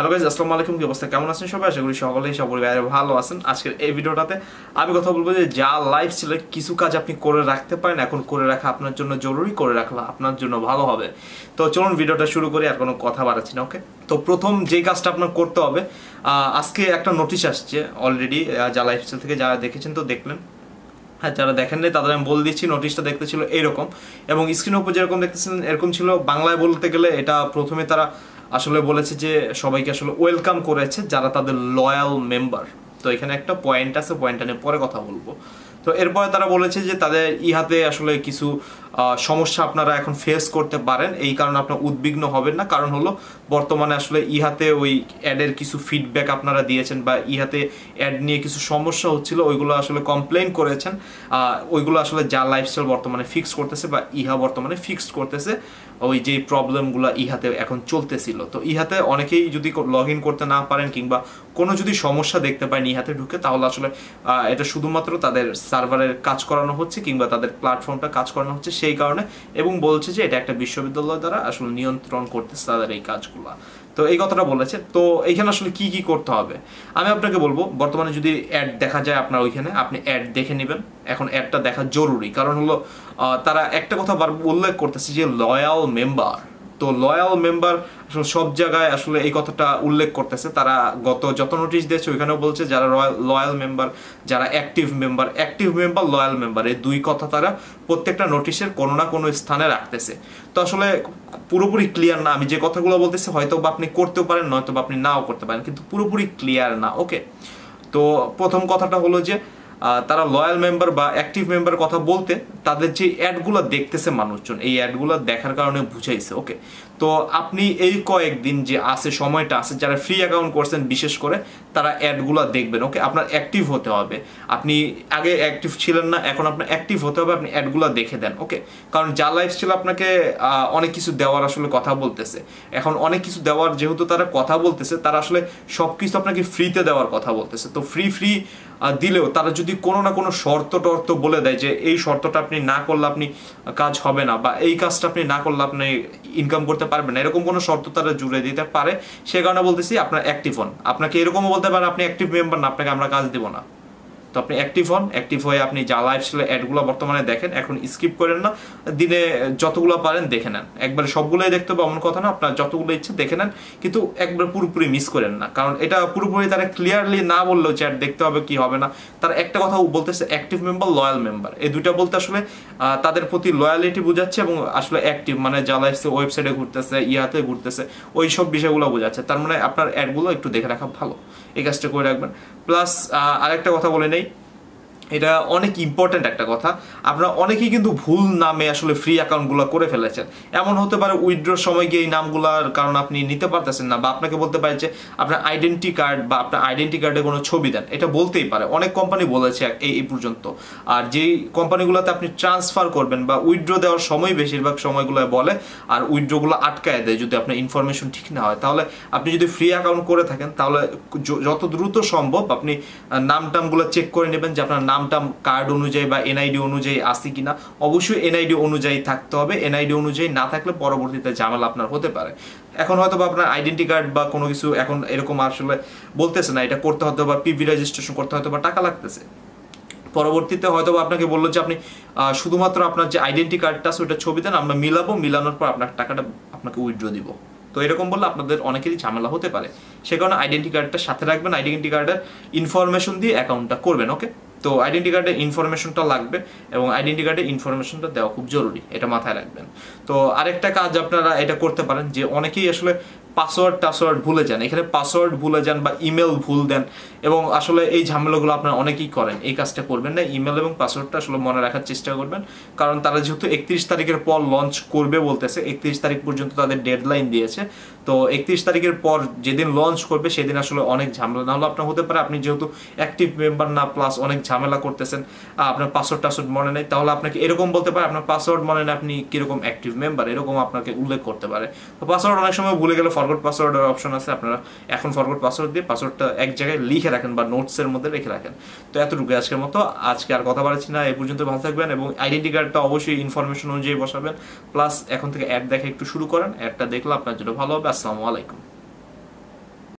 hello guys আসসালামু আলাইকুম কি অবস্থা কেমন আছেন সবাই আশা করি সকলেই সবাই বাইরে ভালো আছেন আজকের এই ভিডিওটাতে আমি কথা বলবো যে যা লাইফ ছিল কিছু কাজ আপনি করে রাখতে পারেন এখন করে রাখা আপনার জন্য জরুরি করে রাখলা আপনার জন্য ভালো হবে তো চলুন ভিডিওটা শুরু করি আর কোনো কথা বাড়াচ্ছি না ওকে তো প্রথম যে কাজটা আপনার করতে হবে আজকে একটা নোটিশ আসছে অলরেডি যা লাইফস্টাইল থেকে যারা দেখেছেন তো দেখলেন হ্যাঁ যারা দেখেন নাই তাদের আমি বলে দিচ্ছি নোটিশটা দেখতে ছিল এরকম এবং স্ক্রিনের উপর যেরকম দেখতেছিলেন এরকম ছিল বাংলায় বলতে গেলে এটা প্রথমে তারা আসলে বলেছে যে সবাইকে আসলে ওয়েলকাম করেছে যারা তাদের লয়াল মেম্বার তো এখানে একটা পয়েন্ট আছে পয়েন্টটা নিয়ে পরে কথা বলবো তো এরপরে তারা বলেছে যে তাদের ইহাতে আসলে কিছু সমস্যা আপনারা এখন ফেস করতে পারেন এই কারণে আপনার উদ্বিগ্ন হবেন না কারণ হলো বর্তমানে আসলে ইহাতে ওই অ্যাডের কিছু ফিডব্যাক আপনারা দিয়েছেন বা ইহাতে অ্যাড নিয়ে কিছু সমস্যা হচ্ছিল ওইগুলো আসলে কমপ্লেন করেছেন ওইগুলো আসলে যা লাইফস্টাইল বর্তমানে ফিক্স করতেছে বা ইহা বর্তমানে ফিক্সড করতেছে ওই যে প্রবলেমগুলো ইহাতে এখন চলতেছিল তো ইহাতে অনেকেই যদি লগ ইন করতে না পারেন কিংবা কোনো যদি সমস্যা দেখতে পায় ইহাতে ঢুকে তাহলে আসলে এটা শুধুমাত্র তাদের সার্ভারের কাজ করানো হচ্ছে কিংবা তাদের প্ল্যাটফর্মটা কাজ করানো হচ্ছে সেই কারণে এবং বলছে যে এটা একটা বিশ্ববিদ্যালয় দ্বারা আসলে নিয়ন্ত্রণ করতেছে তাদের এই কাজগুলো তো এই কথাটা বলেছে তো এইখানে আসলে কি কি করতে হবে আমি আপনাকে বলবো বর্তমানে যদি অ্যাড দেখা যায় আপনার ওইখানে আপনি অ্যাড দেখে নেবেন এখন অ্যাডটা দেখা জরুরি কারণ হলো তারা একটা কথা বার উল্লেখ করতেছে যে লয়াল মেম্বার তো লয়াল মেম্বার আসলে সব জায়গায় আসলে এই কথাটা উল্লেখ করতেছে তারা গত যত নোটিশ দিয়েছে ওইখানেও বলছে যারা লয়াল মেম্বার যারা active member active member loyal member এই দুই কথা তারা প্রত্যেকটা নোটিশের কোনো না কোনো স্থানে রাখতেছে তো আসলে পুরোপুরি ক্লিয়ার না আমি যে কথাগুলো বলতেছি হয়তো বা আপনি করতেও পারেন নয়তো বা আপনি নাও করতে পারেন কিন্তু পুরোপুরি ক্লিয়ার না ওকে তো প্রথম কথাটা হলো যে তারা লয়াল মেম্বার বা অ্যাক্টিভ মেম্বার কথা বলতে তাদের যে অ্যাডগুলো দেখতেছে মানুষজন এই অ্যাডগুলো দেখার কারণে বুঝাইছে ওকে তো আপনি এই কয়েকদিন যে আছে সময়টা আছে যারা ফ্রি অ্যাকাউন্ট করছেন বিশেষ করে তারা অ্যাডগুলো দেখবেন ওকে আপনার অ্যাক্টিভ হতে হবে আপনি আগে অ্যাক্টিভ ছিলেন না এখন আপনার অ্যাক্টিভ হতে হবে আপনি অ্যাডগুলো দেখে দেন ওকে কারণ যা ছিল আপনাকে অনেক কিছু দেওয়ার আসলে কথা বলতেছে এখন অনেক কিছু দেওয়ার যেহেতু তারা কথা বলতেছে তারা আসলে সব কিছু আপনাকে ফ্রিতে দেওয়ার কথা বলতেছে তো ফ্রি ফ্রি দিলেও তারা যদি কোনো না কোনো শর্ত টর্ত বলে দেয় যে এই শর্তটা আপনি না করলে আপনি কাজ হবে না বা এই কাজটা আপনি না করলে আপনি ইনকাম করতে পারবেন না এরকম কোনো শর্ত তারা জুড়ে দিতে পারে সে কারণে বলতেছি আপনার অ্যাক্টিভ হন আপনাকে এরকমও বলতে পারে আপনি অ্যাক্টিভ মেম্বার না আপনাকে আমরা কাজ দেবো না তো আপনি অ্যাক্টিভ হন অ্যাক্টিভ হয়ে আপনি যা ছিল অ্যাডগুলো বর্তমানে দেখেন এখন স্কিপ করেন না দিনে যতগুলো পারেন দেখে নেন একবারে সবগুলোই দেখতে হবে এমন কথা না আপনার যতগুলো ইচ্ছে দেখে নেন কিন্তু একবার পুরোপুরি মিস করেন না কারণ এটা পুরোপুরি তারা ক্লিয়ারলি না বললেও চ্যাট দেখতে হবে কি হবে না তার একটা কথা বলতেছে অ্যাক্টিভ মেম্বার লয়াল মেম্বার এই দুইটা বলতে আসলে তাদের প্রতি লয়ালিটি বোঝাচ্ছে এবং আসলে অ্যাক্টিভ মানে যা লাইফস্টাইল ওয়েবসাইটে ঘুরতেছে ইয়াতে ঘুরতেছে ওই সব বিষয়গুলো বোঝাচ্ছে তার মানে আপনার অ্যাডগুলো একটু দেখে রাখা ভালো এই কাজটা করে রাখবেন প্লাস আরেকটা কথা বলে নেই এটা অনেক ইম্পর্ট্যান্ট একটা কথা আপনারা অনেকেই কিন্তু ভুল নামে আসলে ফ্রি অ্যাকাউন্টগুলো করে ফেলেছেন এমন হতে পারে উইথড্রোর সময় গিয়ে এই নামগুলার কারণ আপনি নিতে পারতেছেন না বা আপনাকে বলতে পারে যে আপনার আইডেন্টি কার্ড বা আপনার আইডেন্টি কার্ডে কোনো ছবি দেন এটা বলতেই পারে অনেক কোম্পানি বলেছে এই এই পর্যন্ত আর যেই কোম্পানিগুলোতে আপনি ট্রান্সফার করবেন বা উইথড্র দেওয়ার সময় বেশিরভাগ সময়গুলো বলে আর উইথড্রগুলো আটকায় দেয় যদি আপনার ইনফরমেশন ঠিক না হয় তাহলে আপনি যদি ফ্রি অ্যাকাউন্ট করে থাকেন তাহলে যত দ্রুত সম্ভব আপনি নাম টামগুলো চেক করে নেবেন যে আপনার নাম টাম কার্ড অনুযায়ী বা এনআইডি অনুযায়ী আসি কিনা অবশ্যই এনআইডি অনুযায়ী থাকতে হবে এনআইডি অনুযায়ী না থাকলে পরবর্তীতে ঝামেলা আপনার হতে পারে এখন হয়তো আপনার আইডেন্টি কার্ড বা কোনো কিছু এখন এরকম আসলে বলতেছে না এটা করতে হতো বা পিভি রেজিস্ট্রেশন করতে হতো বা টাকা লাগতেছে পরবর্তীতে হয়তো আপনাকে বললো যে আপনি শুধুমাত্র আপনার যে আইডেন্টি কার্ডটা আছে ওইটা ছবি দেন আমরা মিলাবো মিলানোর পর আপনার টাকাটা আপনাকে উইথড্র দিব তো এরকম বললে আপনাদের অনেকেরই ঝামেলা হতে পারে সে কারণে আইডেন্টি কার্ডটা সাথে রাখবেন আইডেন্টি কার্ডের ইনফরমেশন দিয়ে অ্যাকাউন্টটা করবেন ওকে তো আইডেন্টি কার্ডে ইনফরমেশনটা লাগবে এবং আইডেন্টি কার্ডে ইনফরমেশনটা দেওয়া খুব জরুরি এটা মাথায় রাখবেন তো আরেকটা কাজ আপনারা এটা করতে পারেন যে অনেকেই আসলে পাসওয়ার্ড টাসওয়ার্ড ভুলে যান এখানে পাসওয়ার্ড ভুলে যান বা ইমেল ভুল দেন এবং আসলে এই ঝামেলাগুলো আপনারা অনেকেই করেন এই কাজটা করবেন না ইমেল এবং পাসওয়ার্ডটা আসলে মনে রাখার চেষ্টা করবেন কারণ তারা যেহেতু একত্রিশ তারিখের পর লঞ্চ করবে বলতেছে একত্রিশ তারিখ পর্যন্ত তাদের ডেডলাইন দিয়েছে তো একত্রিশ তারিখের পর যেদিন লঞ্চ করবে সেদিন আসলে অনেক ঝামেলা না হলে আপনার হতে পারে আপনি যেহেতু অ্যাক্টিভ মেম্বার না প্লাস অনেক ঝামেলা করতেছেন আপনার পাসওয়ার্ড টাসওয়ার্ড মনে নেই তাহলে আপনাকে এরকম বলতে পারে আপনার পাসওয়ার্ড মনে নেই আপনি কীরকম অ্যাক্টিভ মেম্বার এরকম আপনাকে উল্লেখ করতে পারে তো পাসওয়ার্ড অনেক সময় ভুলে গেলে ফরওয়ার্ড পাসওয়ার্ডের অপশন আছে আপনারা এখন ফরওয়ার্ড পাসওয়ার্ড দিয়ে পাসওয়ার্ডটা এক জায়গায় লিখে রাখেন বা নোটসের মধ্যে রেখে রাখেন তো এতটুকু আজকের মতো আজকে আর কথা বলেছি না এ পর্যন্ত ভালো থাকবেন এবং আইডেন্টি কার্ডটা অবশ্যই ইনফরমেশন অনুযায়ী বসাবেন প্লাস এখন থেকে অ্যাড দেখা একটু শুরু করেন অ্যাডটা দেখলে আপনার জন্য ভালো হবে আসসালামু আলাইকুম